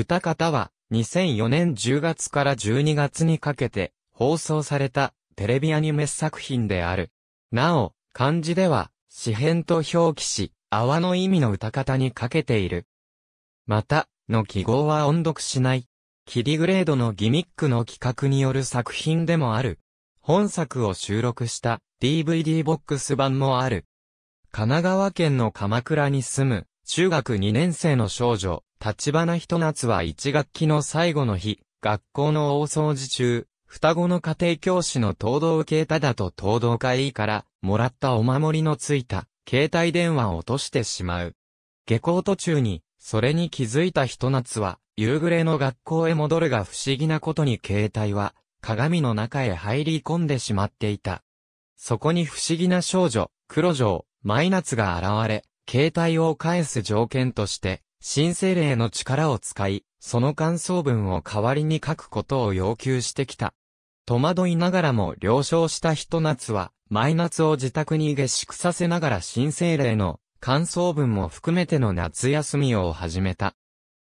歌方は2004年10月から12月にかけて放送されたテレビアニメ作品である。なお、漢字では、詩編と表記し、泡の意味の歌方にかけている。また、の記号は音読しない。キリグレードのギミックの企画による作品でもある。本作を収録した DVD ボックス版もある。神奈川県の鎌倉に住む中学2年生の少女、立花一夏は一学期の最後の日、学校の大掃除中、双子の家庭教師の東道慶太だと東道会から、もらったお守りのついた、携帯電話を落としてしまう。下校途中に、それに気づいた一夏は、夕暮れの学校へ戻るが不思議なことに携帯は、鏡の中へ入り込んでしまっていた。そこに不思議な少女、黒女、マイナツが現れ、携帯を返す条件として、新世霊の力を使い、その感想文を代わりに書くことを要求してきた。戸惑いながらも了承した人夏は、毎夏を自宅に下宿させながら新生霊の感想文も含めての夏休みを始めた。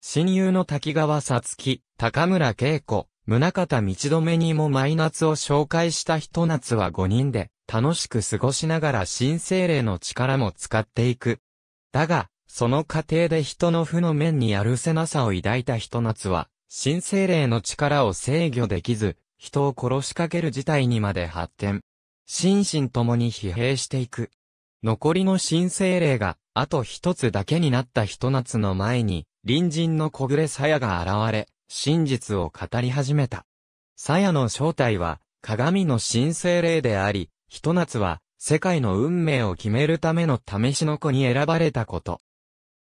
親友の滝川さつき、高村恵子、宗方道留にも毎夏を紹介した人夏は5人で楽しく過ごしながら新生霊の力も使っていく。だが、その過程で人の負の面にやるせなさを抱いた人夏は、新生霊の力を制御できず、人を殺しかける事態にまで発展。心身ともに疲弊していく。残りの新生霊が、あと一つだけになった人夏の前に、隣人の小暮鞘が現れ、真実を語り始めた。鞘の正体は、鏡の新生霊であり、人夏は、世界の運命を決めるための試しの子に選ばれたこと。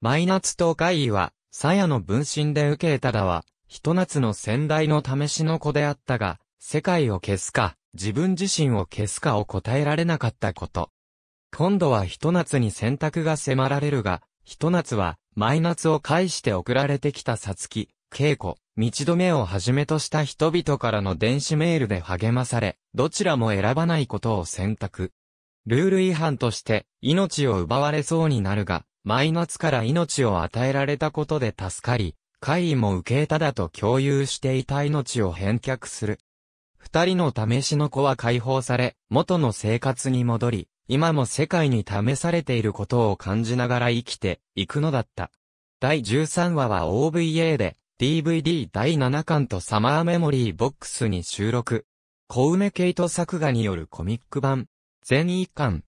マイナツと外位は、鞘の分身で受けただは、人夏の先代の試しの子であったが、世界を消すか、自分自身を消すかを答えられなかったこと。今度は人夏に選択が迫られるが、人夏は、マイナツを介して送られてきたさつき、稽古、道止めをはじめとした人々からの電子メールで励まされ、どちらも選ばないことを選択。ルール違反として命を奪われそうになるが、マイナスから命を与えられたことで助かり、会議も受けただと共有していた命を返却する。二人の試しの子は解放され、元の生活に戻り、今も世界に試されていることを感じながら生きていくのだった。第13話は OVA で、DVD 第7巻とサマーメモリーボックスに収録。小梅ケイト作画によるコミック版。全一巻。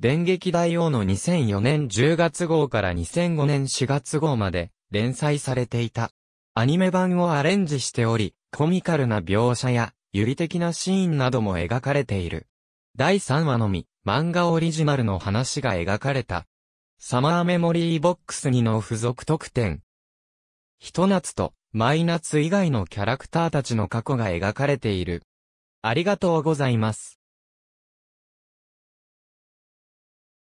電撃大王の2004年10月号から2005年4月号まで連載されていた。アニメ版をアレンジしており、コミカルな描写や、有理的なシーンなども描かれている。第3話のみ、漫画オリジナルの話が描かれた。サマーメモリーボックス2の付属特典。ひと夏と、マイナツ以外のキャラクターたちの過去が描かれている。ありがとうございます。